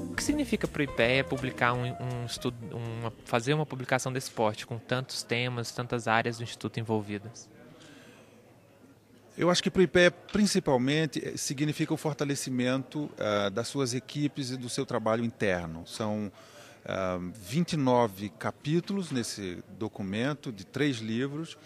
O que significa para o IPEA é publicar um, um estudo, uma, fazer uma publicação desse porte com tantos temas, tantas áreas do instituto envolvidas? Eu acho que para o IPE, principalmente, eh, significa o fortalecimento uh, das suas equipes e do seu trabalho interno. São 29 capítulos nesse documento de três livros,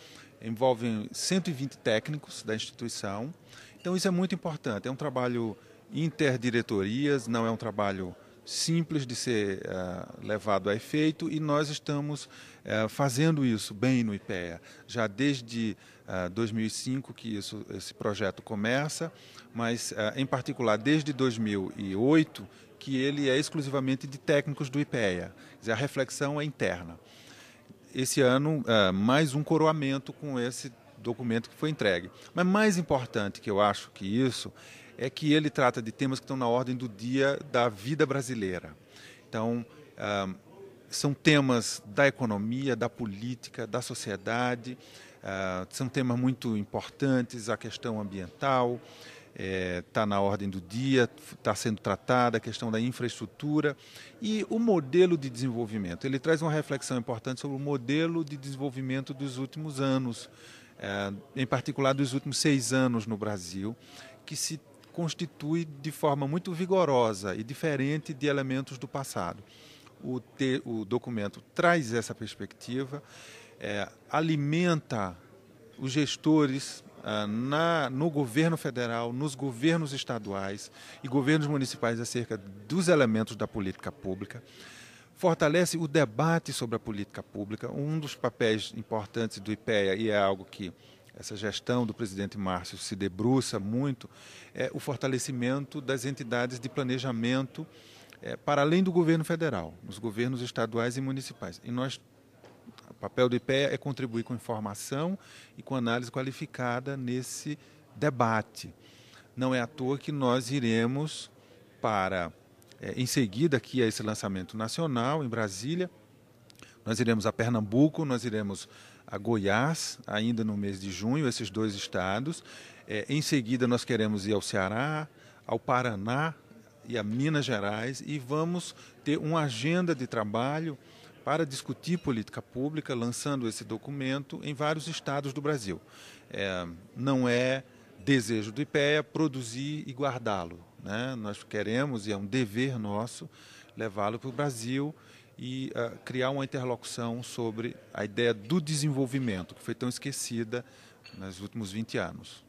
envolvem 120 técnicos da instituição. Então isso é muito importante, é um trabalho interdiretorias, não é um trabalho simples de ser uh, levado a efeito e nós estamos uh, fazendo isso bem no IPEA. Já desde uh, eh, 2005 que isso, esse projeto começa, mas em particular desde 2008 que ele é exclusivamente de técnicos do IPEA. Quer dizer, a reflexão é interna. Esse ano, mais um coroamento com esse documento que foi entregue. Mas mais importante que eu acho que isso é que ele trata de temas que estão na ordem do dia da vida brasileira. Então, ah, são temas da economia, da política, da sociedade, ah, são temas muito importantes, a questão ambiental está é, tá na ordem do dia, está sendo tratada a questão da infraestrutura e o modelo de desenvolvimento. Ele traz uma reflexão importante sobre o modelo de desenvolvimento dos últimos anos, é, em particular dos últimos seis anos no Brasil, que se constitui de forma muito vigorosa e diferente de elementos do passado. O, te, o documento traz essa perspectiva, é, alimenta os gestores é, na, no governo federal, nos governos estaduais e governos municipais acerca dos elementos da política pública fortalece o debate sobre a política pública. Um dos papéis importantes do IPEA, e é algo que essa gestão do presidente Márcio se debruça muito, é o fortalecimento das entidades de planejamento é, para além do governo federal, nos governos estaduais e municipais. E nós, o papel do IPEA é contribuir com informação e com análise qualificada nesse debate. Não é à toa que nós iremos para, é, em seguida aqui a esse lançamento nacional em Brasília, nós iremos a Pernambuco, nós iremos a Goiás, ainda no mês de junho, esses dois estados. É, em seguida, nós queremos ir ao Ceará, ao Paraná e a Minas Gerais e vamos ter uma agenda de trabalho para discutir política pública, lançando esse documento em vários estados do Brasil. É, não é desejo do IPEA produzir e guardá-lo. Né? Nós queremos, e é um dever nosso, levá-lo para o Brasil e uh, criar uma interlocução sobre a ideia do desenvolvimento, que foi tão esquecida nos últimos 20 anos.